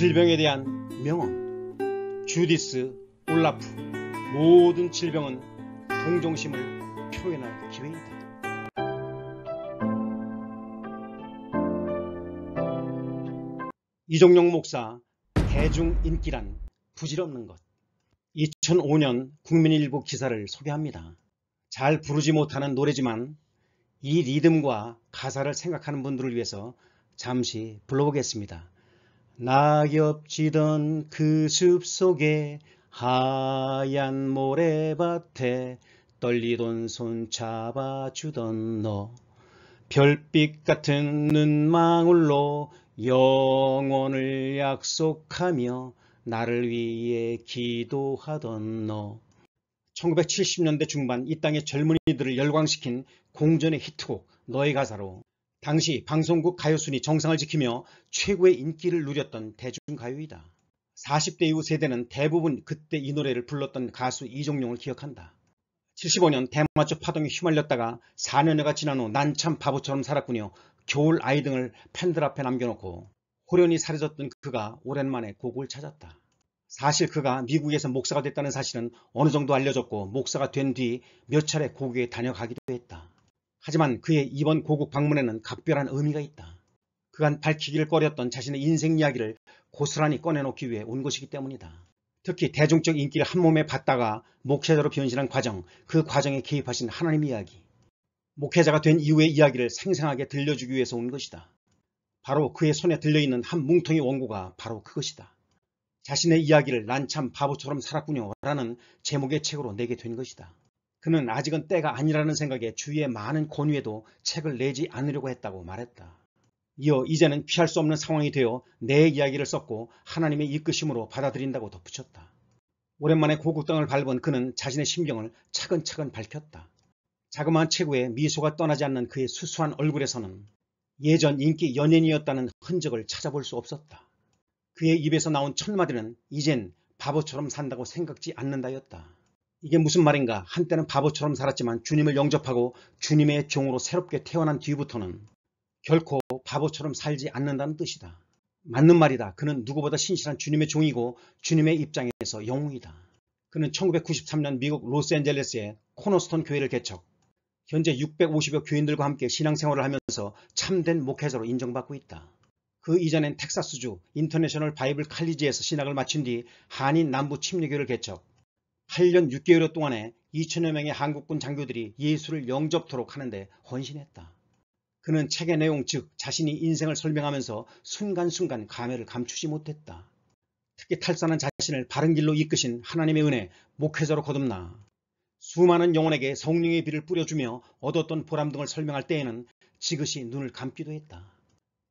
질병에 대한 명언 주디스 올라프 모든 질병은 동정심을 표현할 기회이다. 이종용 목사 대중 인기란 부질없는 것 2005년 국민일보 기사를 소개합니다. 잘 부르지 못하는 노래지만 이 리듬과 가사를 생각하는 분들을 위해서 잠시 불러보겠습니다. 낙엽지던 그 숲 속에 하얀 모래밭에 떨리던 손 잡아주던 너 별빛 같은 눈망울로 영원을 약속하며 나를 위해 기도하던 너 1970년대 중반 이 땅의 젊은이들을 열광시킨 공전의 히트곡 너의 가사로 당시 방송국 가요순위 정상을 지키며 최고의 인기를 누렸던 대중가요이다. 40대 이후 세대는 대부분 그때 이 노래를 불렀던 가수 이종용을 기억한다. 75년 대마초 파동이 휘말렸다가 4년여가 지난 후난참 바보처럼 살았군요. 겨울 아이 등을 팬들 앞에 남겨놓고 호련이 사라졌던 그가 오랜만에 곡을 찾았다. 사실 그가 미국에서 목사가 됐다는 사실은 어느 정도 알려졌고 목사가 된 뒤 몇 차례 고교에 다녀가기도 했다. 하지만 그의 이번 고국 방문에는 각별한 의미가 있다. 그간 밝히기를 꺼렸던 자신의 인생 이야기를 고스란히 꺼내놓기 위해 온 것이기 때문이다. 특히 대중적 인기를 한몸에 받다가 목회자로 변신한 과정, 그 과정에 개입하신 하나님 이야기. 목회자가 된 이후의 이야기를 생생하게 들려주기 위해서 온 것이다. 바로 그의 손에 들려있는 한 뭉텅이 원고가 바로 그것이다. 자신의 이야기를 난참 바보처럼 살았군요 라는 제목의 책으로 내게 된 것이다. 그는 아직은 때가 아니라는 생각에 주위의 많은 권위에도 책을 내지 않으려고 했다고 말했다. 이어 이제는 피할 수 없는 상황이 되어 내 이야기를 썼고 하나님의 이끄심으로 받아들인다고 덧붙였다. 오랜만에 고국 땅을 밟은 그는 자신의 심경을 차근차근 밝혔다. 자그마한 체구에 미소가 떠나지 않는 그의 수수한 얼굴에서는 예전 인기 연인이었다는 흔적을 찾아볼 수 없었다. 그의 입에서 나온 첫 마디는 이젠 바보처럼 산다고 생각지 않는다였다. 이게 무슨 말인가 한때는 바보처럼 살았지만 주님을 영접하고 주님의 종으로 새롭게 태어난 뒤부터는 결코 바보처럼 살지 않는다는 뜻이다. 맞는 말이다. 그는 누구보다 신실한 주님의 종이고 주님의 입장에서 영웅이다. 그는 1993년 미국 로스앤젤레스에 코너스톤 교회를 개척, 현재 650여 교인들과 함께 신앙생활을 하면서 참된 목회자로 인정받고 있다. 그 이전엔 텍사스주 인터내셔널 바이블 칼리지에서 신학을 마친 뒤 한인 남부 침례교를 개척, 8년 6개월 동안에 2천여 명의 한국군 장교들이 예수를 영접토록 하는데 헌신했다. 그는 책의 내용 즉 자신이 인생을 설명하면서 순간순간 감회를 감추지 못했다. 특히 탈선한 자신을 바른 길로 이끄신 하나님의 은혜, 목회자로 거듭나 수많은 영혼에게 성령의 비를 뿌려주며 얻었던 보람 등을 설명할 때에는 지그시 눈을 감기도 했다.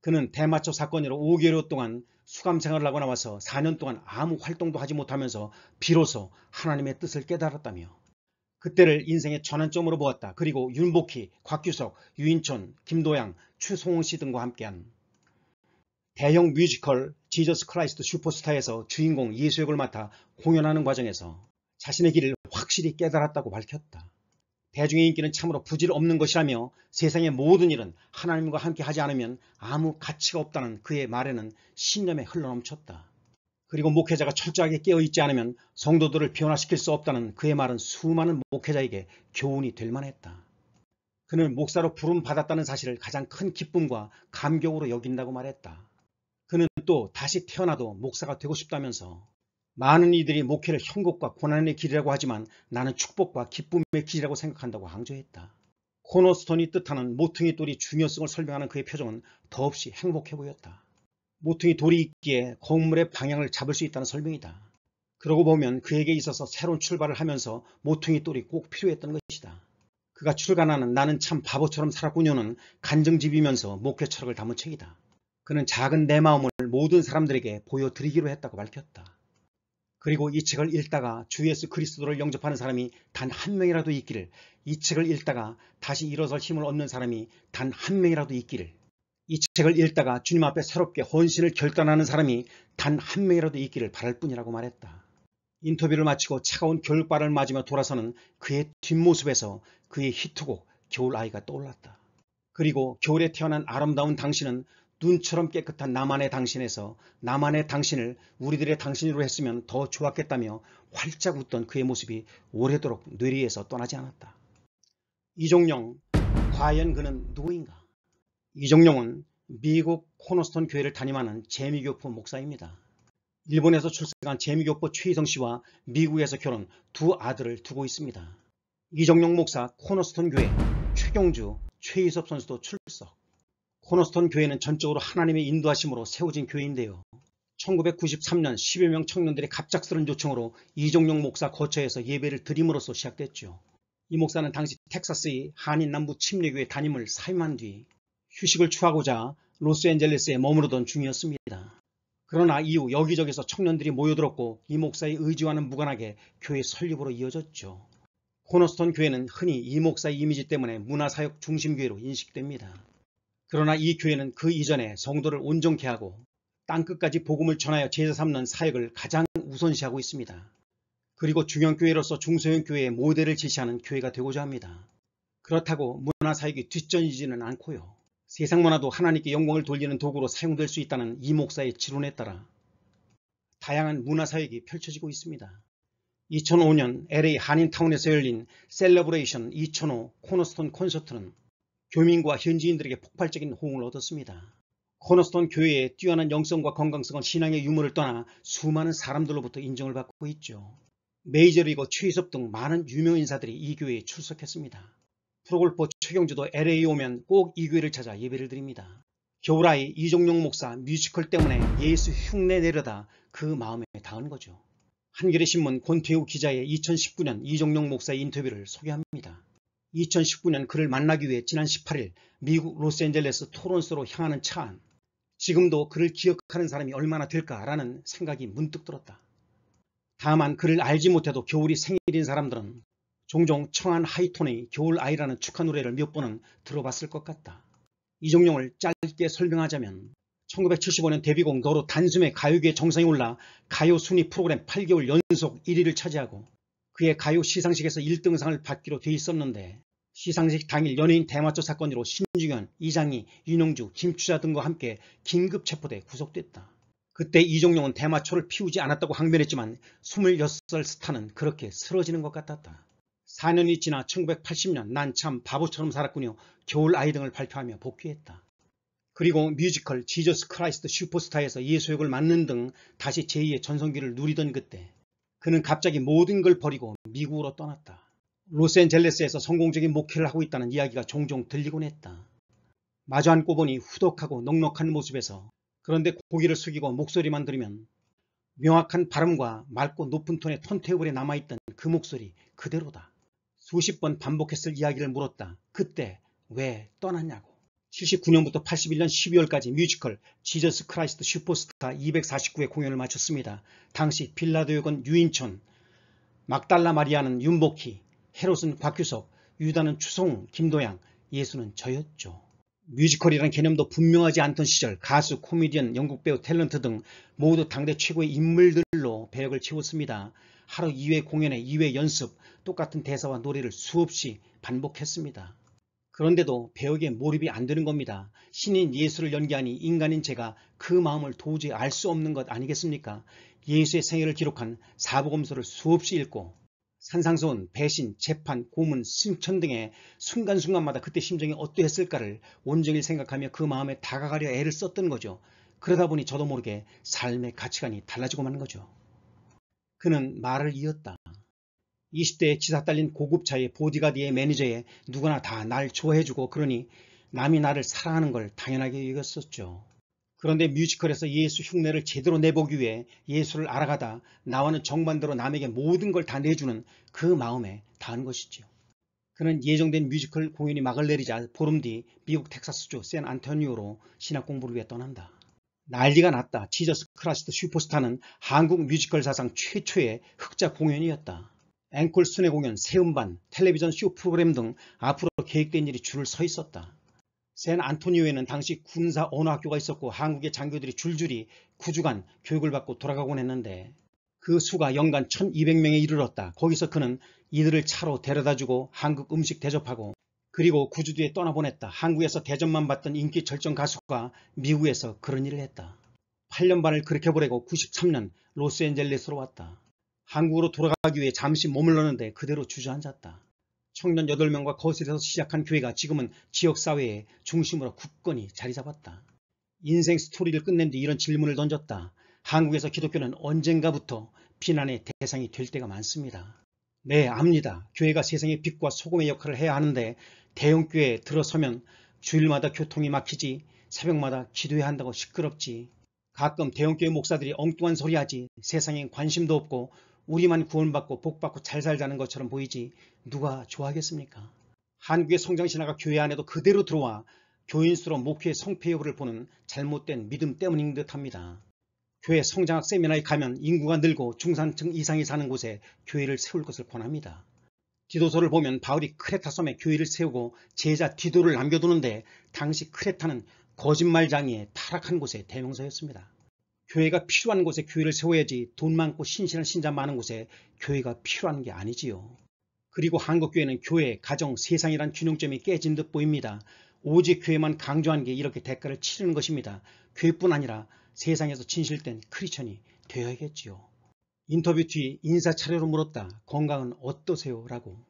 그는 대마초 사건으로 5개월 동안 수감 생활을 하고 나와서 4년 동안 아무 활동도 하지 못하면서 비로소 하나님의 뜻을 깨달았다며 그때를 인생의 전환점으로 보았다. 그리고 윤복희, 곽규석, 유인촌, 김도양, 추송훈 씨 등과 함께한 대형 뮤지컬 지저스 크라이스트 슈퍼스타에서 주인공 예수 역을 맡아 공연하는 과정에서 자신의 길을 확실히 깨달았다고 밝혔다. 대중의 인기는 참으로 부질없는 것이라며 세상의 모든 일은 하나님과 함께 하지 않으면 아무 가치가 없다는 그의 말에는 신념에 흘러넘쳤다. 그리고 목회자가 철저하게 깨어있지 않으면 성도들을 변화시킬 수 없다는 그의 말은 수많은 목회자에게 교훈이 될 만했다. 그는 목사로 부름받았다는 사실을 가장 큰 기쁨과 감격으로 여긴다고 말했다. 그는 또 다시 태어나도 목사가 되고 싶다면서 많은 이들이 목회를 형곡과 고난의 길이라고 하지만 나는 축복과 기쁨의 길이라고 생각한다고 강조했다. 코너스톤이 뜻하는 모퉁이 돌이 중요성을 설명하는 그의 표정은 더없이 행복해 보였다. 모퉁이 돌이 있기에 건물의 방향을 잡을 수 있다는 설명이다. 그러고 보면 그에게 있어서 새로운 출발을 하면서 모퉁이 돌이 꼭 필요했던 것이다. 그가 출간하는 나는 참 바보처럼 살았군요는 간증집이면서 목회 철학을 담은 책이다. 그는 작은 내 마음을 모든 사람들에게 보여드리기로 했다고 밝혔다. 그리고 이 책을 읽다가 주 예수 그리스도를 영접하는 사람이 단 한 명이라도 있기를 이 책을 읽다가 다시 일어설 힘을 얻는 사람이 단 한 명이라도 있기를 이 책을 읽다가 주님 앞에 새롭게 헌신을 결단하는 사람이 단 한 명이라도 있기를 바랄 뿐이라고 말했다. 인터뷰를 마치고 차가운 겨울바람을 맞으며 돌아서는 그의 뒷모습에서 그의 히트곡 겨울아이가 떠올랐다. 그리고 겨울에 태어난 아름다운 당신은 눈처럼 깨끗한 나만의 당신에서 나만의 당신을 우리들의 당신으로 했으면 더 좋았겠다며 활짝 웃던 그의 모습이 오래도록 뇌리에서 떠나지 않았다. 이종용, 과연 그는 누구인가? 이종용은 미국 코너스톤 교회를 담임하는 재미교포 목사입니다. 일본에서 출생한 재미교포 최희성 씨와 미국에서 결혼 두 아들을 두고 있습니다. 이종용 목사 코너스톤 교회 최경주, 최희섭 선수도 출석 코너스톤 교회는 전적으로 하나님의 인도하심으로 세워진 교회인데요. 1993년 10여 명 청년들의 갑작스런 요청으로 이종용 목사 거처에서 예배를 드림으로써 시작됐죠. 이 목사는 당시 텍사스의 한인 남부 침례교회 담임을 사임한 뒤 휴식을 취하고자 로스앤젤레스에 머무르던 중이었습니다. 그러나 이후 여기저기서 청년들이 모여들었고 이 목사의 의지와는 무관하게 교회 설립으로 이어졌죠. 코너스톤 교회는 흔히 이 목사의 이미지 때문에 문화사역 중심교회로 인식됩니다. 그러나 이 교회는 그 이전에 성도를 온전케 하고 땅끝까지 복음을 전하여 제사 삼는 사역을 가장 우선시하고 있습니다. 그리고 중형교회로서 중소형 교회의 모델을 제시하는 교회가 되고자 합니다. 그렇다고 문화사역이 뒷전이지는 않고요. 세상 문화도 하나님께 영광을 돌리는 도구로 사용될 수 있다는 이 목사의 지론에 따라 다양한 문화사역이 펼쳐지고 있습니다. 2005년 LA 한인타운에서 열린 셀러브레이션 2005 코너스톤 콘서트는 교민과 현지인들에게 폭발적인 호응을 얻었습니다. 코너스톤 교회의 뛰어난 영성과 건강성은 신앙의 유물을 떠나 수많은 사람들로부터 인정을 받고 있죠. 메이저리그 최희섭 등 많은 유명 인사들이 이 교회에 출석했습니다. 프로골퍼 최경주도 LA에 오면 꼭 이 교회를 찾아 예배를 드립니다. 겨울아이 이종용 목사 뮤지컬 때문에 예수 흉내 내려다 그 마음에 닿은 거죠. 한겨레신문 권태우 기자의 2019년 이종용 목사의 인터뷰를 소개합니다. 2019년 그를 만나기 위해 지난 18일 미국 로스앤젤레스 토론스로 향하는 차안 지금도 그를 기억하는 사람이 얼마나 될까라는 생각이 문득 들었다. 다만 그를 알지 못해도 겨울이 생일인 사람들은 종종 청한 하이톤의 겨울 아이라는 축하 노래를 몇 번은 들어봤을 것 같다. 이종용을 짧게 설명하자면 1975년 데뷔곡 너로 단숨에 가요계에 정상이 올라 가요 순위 프로그램 8개월 연속 1위를 차지하고 그의 가요 시상식에서 1등상을 받기로 돼 있었는데 시상식 당일 연예인 대마초 사건으로 신중현, 이장희, 윤홍주, 김추자 등과 함께 긴급 체포돼 구속됐다. 그때 이종용은 대마초를 피우지 않았다고 항변했지만 26살 스타는 그렇게 쓰러지는 것 같았다. 4년이 지나 1980년 난참 바보처럼 살았군요. 겨울 아이 등을 발표하며 복귀했다. 그리고 뮤지컬 지저스 크라이스트 슈퍼스타에서 예수역을 맡는 등 다시 제2의 전성기를 누리던 그때 그는 갑자기 모든 걸 버리고 미국으로 떠났다. 로스앤젤레스에서 성공적인 목회를 하고 있다는 이야기가 종종 들리곤 했다. 마주 앉고 보니 후덕하고 넉넉한 모습에서 그런데 고개를 숙이고 목소리만 들으면 명확한 발음과 맑고 높은 톤의 턴테이블에 남아있던 그 목소리 그대로다. 수십 번 반복했을 이야기를 물었다. 그때 왜 떠났냐고. 79년부터 81년 12월까지 뮤지컬 지저스 크라이스트 슈퍼스타 249회 공연을 마쳤습니다. 당시 빌라도역은 유인천, 막달라 마리아는 윤복희, 헤롯은 곽규석, 유다는 추송, 김도양, 예수는 저였죠. 뮤지컬이라는 개념도 분명하지 않던 시절 가수, 코미디언, 영국배우, 탤런트 등 모두 당대 최고의 인물들로 배역을 채웠습니다. 하루 2회 공연에 2회 연습, 똑같은 대사와 노래를 수없이 반복했습니다. 그런데도 배역에 몰입이 안 되는 겁니다. 신인 예수를 연기하니 인간인 제가 그 마음을 도저히 알 수 없는 것 아니겠습니까? 예수의 생애를 기록한 사복음서를 수없이 읽고 산상손, 배신, 재판, 고문, 승천 등의 순간순간마다 그때 심정이 어떠했을까를 온종일 생각하며 그 마음에 다가가려 애를 썼던 거죠. 그러다 보니 저도 모르게 삶의 가치관이 달라지고 마는 거죠. 그는 말을 이었다. 20대에 지사 딸린 고급차의 보디가드의 매니저에 누구나 다 날 좋아해주고 그러니 남이 나를 사랑하는 걸 당연하게 여겼었죠. 그런데 뮤지컬에서 예수 흉내를 제대로 내보기 위해 예수를 알아가다 나와는 정반대로 남에게 모든 걸 다 내주는 그 마음에 닿은 것이지요. 그는 예정된 뮤지컬 공연이 막을 내리자 보름 뒤 미국 텍사스주 샌 안토니오로 신학 공부를 위해 떠난다. 난리가 났다. 지저스 크라시트 슈퍼스타는 한국 뮤지컬 사상 최초의 흑자 공연이었다. 앵콜 순회 공연, 새 음반, 텔레비전 쇼 프로그램 등 앞으로 계획된 일이 줄을 서 있었다. 샌 안토니오에는 당시 군사 언어학교가 있었고 한국의 장교들이 줄줄이 9주간 교육을 받고 돌아가곤 했는데 그 수가 연간 1200명에 이르렀다. 거기서 그는 이들을 차로 데려다주고 한국 음식 대접하고 그리고 9주 뒤에 떠나보냈다. 한국에서 대접만 받던 인기 절정 가수가 미국에서 그런 일을 했다. 8년 반을 그렇게 보내고 93년 로스앤젤레스로 왔다. 한국으로 돌아가기 위해 잠시 머물렀는데 그대로 주저앉았다. 청년 8명과 거실에서 시작한 교회가 지금은 지역사회의 중심으로 굳건히 자리 잡았다. 인생 스토리를 끝낸 뒤 이런 질문을 던졌다. 한국에서 기독교는 언젠가부터 비난의 대상이 될 때가 많습니다. 네, 압니다. 교회가 세상의 빛과 소금의 역할을 해야 하는데 대형교회에 들어서면 주일마다 교통이 막히지 새벽마다 기도해야 한다고 시끄럽지. 가끔 대형교회 목사들이 엉뚱한 소리하지 세상엔 관심도 없고 우리만 구원받고 복받고 잘 살자는 것처럼 보이지 누가 좋아하겠습니까? 한국의 성장신화가 교회 안에도 그대로 들어와 교인수로 목회의 성패 여부를 보는 잘못된 믿음 때문인 듯합니다. 교회 성장학 세미나에 가면 인구가 늘고 중산층 이상이 사는 곳에 교회를 세울 것을 권합니다. 디도서를 보면 바울이 크레타 섬에 교회를 세우고 제자 디도를 남겨두는데 당시 크레타는 거짓말장애의 타락한 곳의 대명사였습니다. 교회가 필요한 곳에 교회를 세워야지 돈 많고 신실한 신자 많은 곳에 교회가 필요한 게 아니지요. 그리고 한국교회는 교회, 가정, 세상이란 균형점이 깨진 듯 보입니다. 오직 교회만 강조한 게 이렇게 대가를 치르는 것입니다. 교회뿐 아니라 세상에서 진실된 크리천이 되어야겠지요. 인터뷰 뒤 인사 차례로 물었다. 건강은 어떠세요? 라고.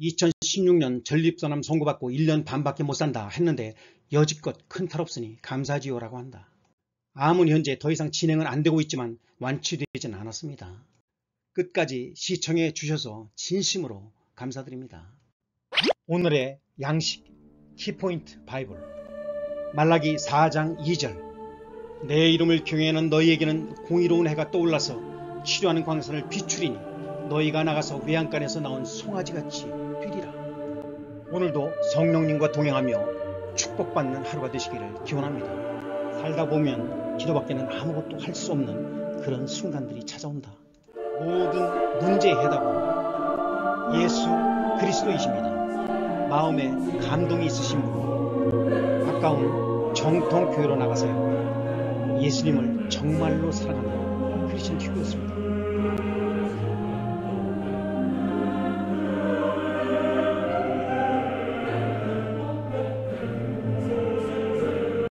2016년 전립선암 선고받고 1년 반밖에 못 산다 했는데 여지껏 큰 탈 없으니 감사지요 라고 한다. 암은 현재 더 이상 진행은 안 되고 있지만 완치되진 않았습니다. 끝까지 시청해 주셔서 진심으로 감사드립니다. 오늘의 양식 키포인트 바이블 말라기 4장 2절 내 이름을 경외하는 너희에게는 공의로운 해가 떠올라서 치료하는 광선을 비추리니 너희가 나가서 외양간에서 나온 송아지같이 뛰리라. 오늘도 성령님과 동행하며 축복받는 하루가 되시기를 기원합니다. 살다 보면 기도밖에는 아무것도 할 수 없는 그런 순간들이 찾아온다. 모든 문제의 해답은 예수 그리스도이십니다. 마음에 감동이 있으신 분, 가까운 정통 교회로 나가세요. 예수님을 정말로 사랑하는 크리스천 튜브였습니다.